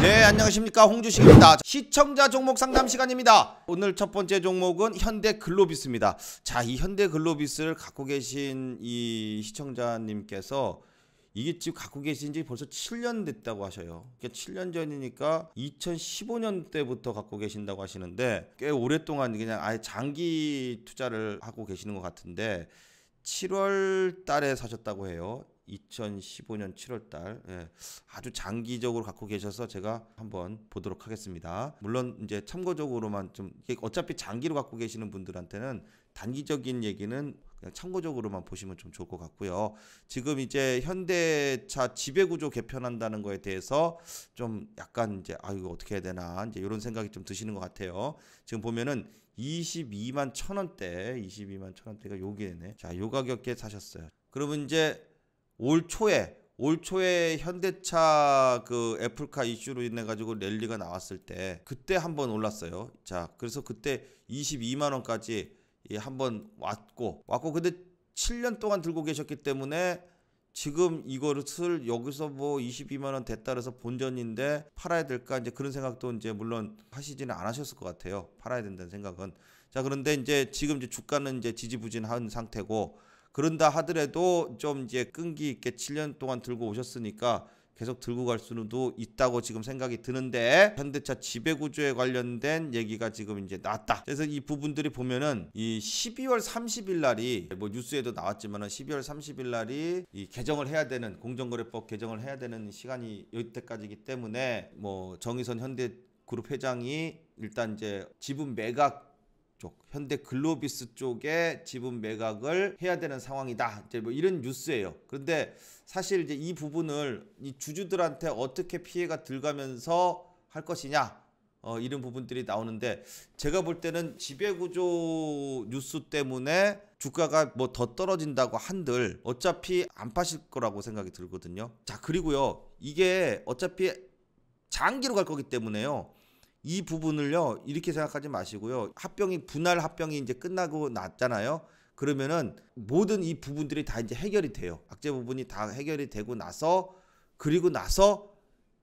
네 안녕하십니까 홍주식입니다 시청자 종목 상담 시간입니다 오늘 첫 번째 종목은 현대글로비스입니다 자 이 현대글로비스를 갖고 계신 이 시청자님께서 이게 지금 갖고 계신 지 벌써 7년 됐다고 하셔요. 그러니까 7년 전이니까 2015년 때부터 갖고 계신다고 하시는데 꽤 오랫동안 그냥 아예 장기 투자를 하고 계시는 것 같은데 7월 달에 사셨다고 해요. 2015년 7월달 예, 아주 장기적으로 갖고 계셔서 제가 한번 보도록 하겠습니다. 물론 이제 참고적으로만 좀 어차피 장기로 갖고 계시는 분들한테는 단기적인 얘기는 그냥 참고적으로만 보시면 좀 좋을 것 같고요. 지금 이제 현대차 지배구조 개편한다는 거에 대해서 좀 약간 이제 아 이거 어떻게 해야 되나 이제 이런 생각이 좀 드시는 것 같아요. 지금 보면은 22만 천 원대, 22만 천 원대가 요기에네 자, 요 가격에 사셨어요. 그러면 이제 올 초에 올 초에 현대차 그 애플카 이슈로 인해 가지고 랠리가 나왔을 때 그때 한번 올랐어요. 자, 그래서 그때 22만 원까지 한번 왔고 왔고 근데 7년 동안 들고 계셨기 때문에 지금 이거를 슬 여기서 뭐 22만 원 됐다 그래서 본전인데 팔아야 될까 이제 그런 생각도 이제 물론 하시지는 않으셨을 것 같아요. 팔아야 된다는 생각은. 자, 그런데 이제 지금 이제 주가는 이제 지지부진한 상태고 그런다 하더라도 좀 이제 끈기 있게 7년 동안 들고 오셨으니까 계속 들고 갈 수도 있다고 지금 생각이 드는데 현대차 지배 구조에 관련된 얘기가 지금 이제 나왔다. 그래서 이 부분들이 보면은 이 12월 30일 날이 뭐 뉴스에도 나왔지만은 12월 30일 날이 이 개정을 해야 되는 공정거래법 개정을 해야 되는 시간이 여태까지기 때문에 뭐 정의선 현대 그룹 회장이 일단 이제 지분 매각 쪽, 현대 글로비스 쪽에 지분 매각을 해야 되는 상황이다. 이제 뭐 이런 뉴스예요. 그런데 사실 이제 이 부분을 이 주주들한테 어떻게 피해가 들어가면서 할 것이냐. 어, 이런 부분들이 나오는데 제가 볼 때는 지배구조 뉴스 때문에 주가가 뭐 더 떨어진다고 한들 어차피 안 파실 거라고 생각이 들거든요. 자, 그리고요. 이게 어차피 장기로 갈 거기 때문에요. 이 부분을요 이렇게 생각하지 마시고요 합병이 분할 합병이 이제 끝나고 났잖아요 그러면은 모든 이 부분들이 다 이제 해결이 돼요 악재 부분이 다 해결이 되고 나서 그리고 나서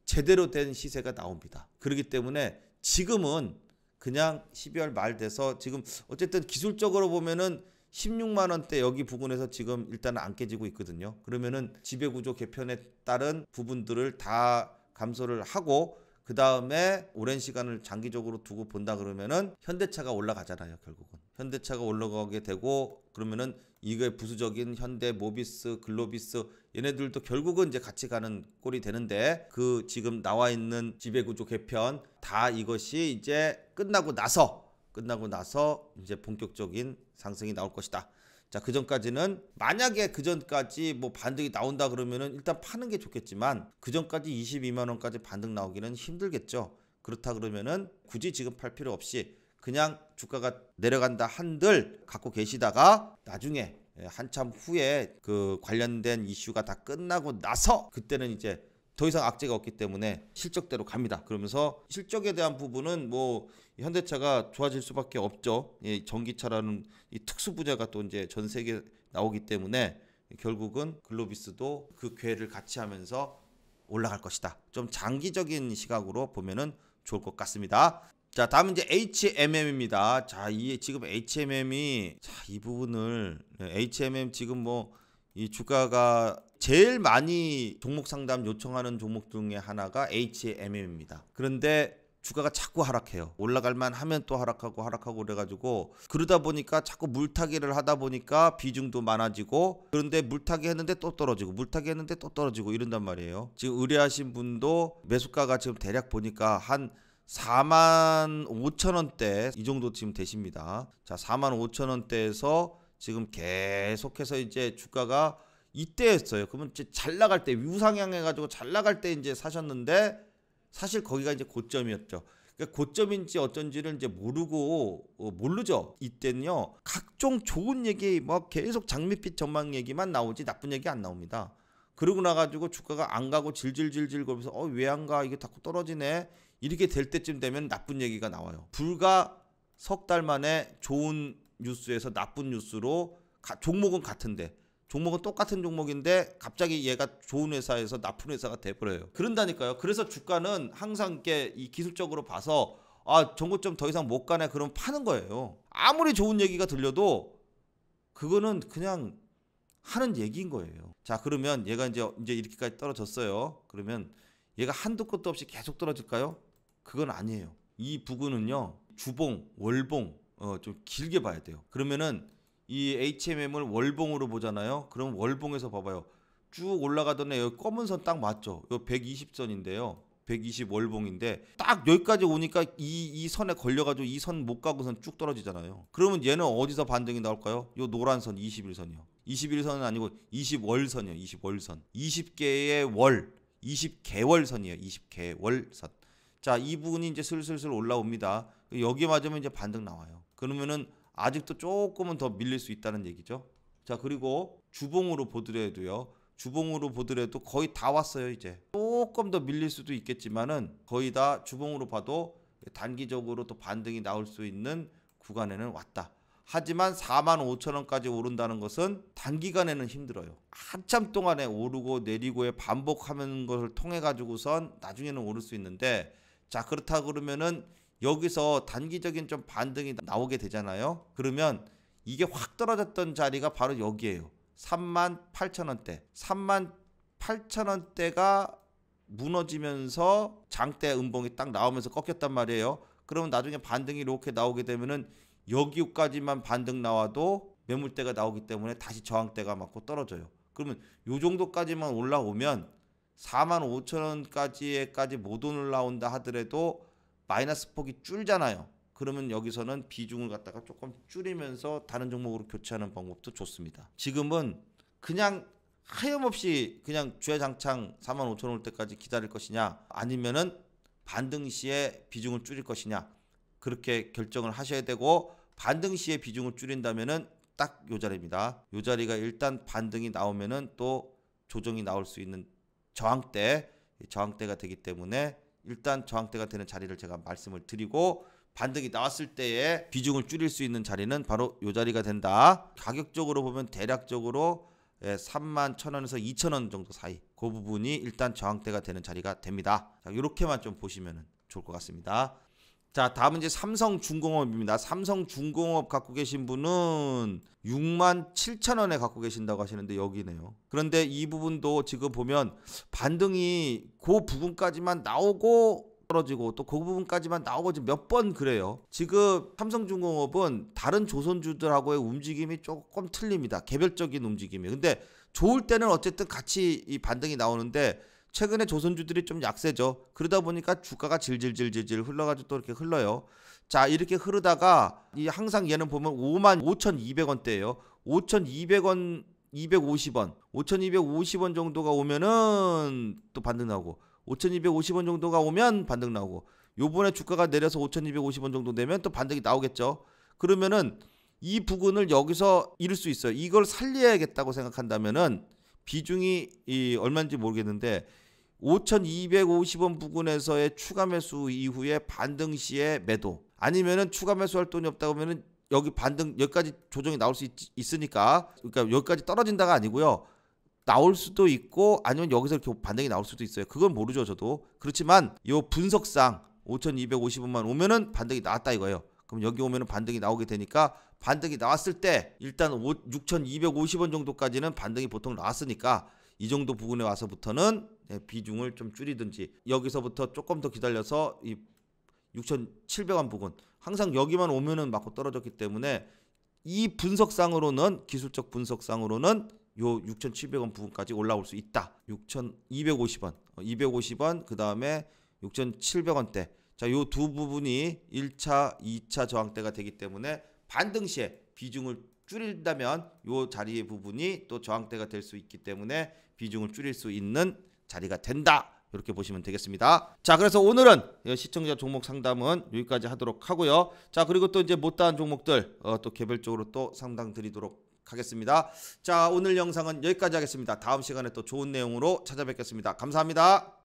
제대로 된 시세가 나옵니다 그렇기 때문에 지금은 그냥 12월 말 돼서 지금 어쨌든 기술적으로 보면은 16만 원대 여기 부근에서 지금 일단은 안 깨지고 있거든요 그러면은 지배구조 개편에 따른 부분들을 다 감소를 하고 그 다음에 오랜 시간을 장기적으로 두고 본다 그러면은 현대차가 올라가잖아요 결국은 현대차가 올라가게 되고 그러면은 이게 부수적인 현대 모비스 글로비스 얘네들도 결국은 이제 같이 가는 꼴이 되는데 그 지금 나와 있는 지배구조 개편 다 이것이 이제 끝나고 나서 끝나고 나서 이제 본격적인 상승이 나올 것이다. 자, 그 전까지는 만약에 그 전까지 뭐 반등이 나온다 그러면은 일단 파는 게 좋겠지만 그 전까지 22만 원까지 반등 나오기는 힘들겠죠. 그렇다 그러면은 굳이 지금 팔 필요 없이 그냥 주가가 내려간다 한들 갖고 계시다가 나중에 예, 한참 후에 그 관련된 이슈가 다 끝나고 나서 그때는 이제 더 이상 악재가 없기 때문에 실적대로 갑니다. 그러면서 실적에 대한 부분은 뭐 현대차가 좋아질 수밖에 없죠. 예, 전기차라는 이 특수 부자가 또 이제 전 세계 나오기 때문에 결국은 글로비스도 그 궤를 같이 하면서 올라갈 것이다. 좀 장기적인 시각으로 보면은 좋을 것 같습니다. 자, 다음은 이제 HMM입니다. 자, 이 지금 HMM이 자, 이 부분을 HMM 지금 뭐 이 주가가 제일 많이 종목 상담 요청하는 종목 중에 하나가 HMM입니다. 그런데 주가가 자꾸 하락해요. 올라갈만 하면 또 하락하고 하락하고 그래가지고 그러다 보니까 자꾸 물타기를 하다 보니까 비중도 많아지고 그런데 물타기 했는데 또 떨어지고 물타기 했는데 또 떨어지고 이런단 말이에요. 지금 의뢰하신 분도 매수가가 지금 대략 보니까 한 4만 5천 원대 이 정도 지금 되십니다. 자, 4만 5천 원대에서 지금 계속해서 이제 주가가 이때였어요. 그러면 이제 잘 나갈 때 우상향 해가지고 잘 나갈 때 이제 사셨는데 사실 거기가 이제 고점이었죠. 그 고점인지 어쩐지를 이제 모르고 어, 모르죠. 이때는요 각종 좋은 얘기 막 뭐 계속 장밋빛 전망 얘기만 나오지 나쁜 얘기 안 나옵니다. 그러고 나가지고 주가가 안 가고 질질질질 거면서 어왜 안 가 이게 자꾸 떨어지네 이렇게 될 때쯤 되면 나쁜 얘기가 나와요. 불과 석 달 만에 좋은 뉴스에서 나쁜 뉴스로 가, 종목은 같은데 종목은 똑같은 종목인데 갑자기 얘가 좋은 회사에서 나쁜 회사가 돼버려요. 그런다니까요. 그래서 주가는 항상 이렇게 이 기술적으로 봐서 아 정고점 더 이상 못 가네 그럼 파는 거예요. 아무리 좋은 얘기가 들려도 그거는 그냥 하는 얘기인 거예요. 자 그러면 얘가 이제 이제 이렇게까지 떨어졌어요. 그러면 얘가 한두 끝도 없이 계속 떨어질까요? 그건 아니에요. 이 부근은요 주봉 월봉 어, 좀 길게 봐야 돼요. 그러면은 이 HMM을 월봉으로 보잖아요. 그럼 월봉에서 봐봐요. 쭉 올라가더니 여기 검은 선 딱 맞죠? 요 120선인데요. 120 월봉인데 딱 여기까지 오니까 이, 이 선에 걸려가지고 이 선 못 가고선 쭉 떨어지잖아요. 그러면 얘는 어디서 반등이 나올까요? 이 노란 선 21선이요. 21선은 아니고 20월선이요. 20월선. 20개의 월. 20개월선이에요. 20개월선. 자, 이 부분이 이제 슬슬슬 올라옵니다. 여기 맞으면 이제 반등 나와요. 그러면은 아직도 조금은 더 밀릴 수 있다는 얘기죠. 자, 그리고 주봉으로 보더라도요. 주봉으로 보더라도 거의 다 왔어요, 이제. 조금 더 밀릴 수도 있겠지만은 거의 다 주봉으로 봐도 단기적으로 또 반등이 나올 수 있는 구간에는 왔다. 하지만 4만 5천 원까지 오른다는 것은 단기간에는 힘들어요. 한참 동안에 오르고 내리고에 반복하는 것을 통해 가지고선 나중에는 오를 수 있는데 자 그렇다 그러면은 여기서 단기적인 좀 반등이 나오게 되잖아요. 그러면 이게 확 떨어졌던 자리가 바로 여기에요. 3만 8천 원대. 3만 8천 원대가 무너지면서 장대 음봉이 딱 나오면서 꺾였단 말이에요. 그러면 나중에 반등이 이렇게 나오게 되면은 여기까지만 반등 나와도 매물대가 나오기 때문에 다시 저항대가 맞고 떨어져요. 그러면 요 정도까지만 올라오면 4만 5천 원까지에까지 못 올라온다 하더라도 마이너스 폭이 줄잖아요. 그러면 여기서는 비중을 갖다가 조금 줄이면서 다른 종목으로 교체하는 방법도 좋습니다. 지금은 그냥 하염없이 그냥 주야장창 4만 5천 원올 때까지 기다릴 것이냐 아니면은 반등 시에 비중을 줄일 것이냐 그렇게 결정을 하셔야 되고 반등 시에 비중을 줄인다면은 딱 요 자리입니다. 요 자리가 일단 반등이 나오면은 또 조정이 나올 수 있는 저항대 저항대가 되기 때문에 일단 저항대가 되는 자리를 제가 말씀을 드리고 반등이 나왔을 때에 비중을 줄일 수 있는 자리는 바로 이 자리가 된다. 가격적으로 보면 대략적으로 3만 예, 1,000원에서 2,000원 정도 사이 그 부분이 일단 저항대가 되는 자리가 됩니다. 자, 이렇게만 좀 보시면 좋을 것 같습니다. 자, 다음은 이제 삼성중공업입니다. 삼성중공업 갖고 계신 분은 6만 7천 원에 갖고 계신다고 하시는데 여기네요. 그런데 이 부분도 지금 보면 반등이 그 부분까지만 나오고 떨어지고 또 그 부분까지만 나오고 지금 몇 번 그래요. 지금 삼성중공업은 다른 조선주들하고의 움직임이 조금 틀립니다. 개별적인 움직임이. 근데 좋을 때는 어쨌든 같이 이 반등이 나오는데 최근에 조선주들이 좀 약세죠. 그러다 보니까 주가가 질질질질질 흘러가지고 또 이렇게 흘러요. 자, 이렇게 흐르다가 이 항상 얘는 보면 5만 5,200원대예요. 5,200원 250원, 5,250원 정도가 오면은 또 반등 나오고 5,250원 정도가 오면 반등 나오고 요번에 주가가 내려서 5,250원 정도 되면 또 반등이 나오겠죠. 그러면은 이 부근을 여기서 잃을 수 있어요. 이걸 살려야겠다고 생각한다면은 비중이 이 얼마인지 모르겠는데 5,250원 부근에서의 추가 매수 이후에 반등 시에 매도 아니면은 추가 매수할 돈이 없다 그러면은 여기 반등 여기까지 조정이 나올 수 있, 으니까 그러니까 여기까지 떨어진다가 아니고요 나올 수도 있고 아니면 여기서 이렇게 반등이 나올 수도 있어요 그건 모르죠 저도 그렇지만 요 분석상 5,250원만 오면은 반등이 나왔다 이거예요 그럼 여기 오면은 반등이 나오게 되니까 반등이 나왔을 때 일단 6,250원 정도까지는 반등이 보통 나왔으니까 이 정도 부분에 와서부터는 예, 비중을 좀 줄이든지 여기서부터 조금 더 기다려서 이 6,700원 부분 항상 여기만 오면은 맞고 떨어졌기 때문에 이 분석상으로는 기술적 분석상으로는 요 6,700원 부분까지 올라올 수 있다. 6,250원, 250원 그 다음에 6,700원대 자, 요 두 부분이 1차, 2차 저항대가 되기 때문에 반등 시에 비중을 줄인다면 요 자리 부분이 또 저항대가 될 수 있기 때문에 비중을 줄일 수 있는 자리가 된다. 이렇게 보시면 되겠습니다. 자, 그래서 오늘은 시청자 종목 상담은 여기까지 하도록 하고요. 자, 그리고 또 이제 못다한 종목들 어, 또 개별적으로 또 상담 드리도록 하겠습니다. 자, 오늘 영상은 여기까지 하겠습니다. 다음 시간에 또 좋은 내용으로 찾아뵙겠습니다. 감사합니다.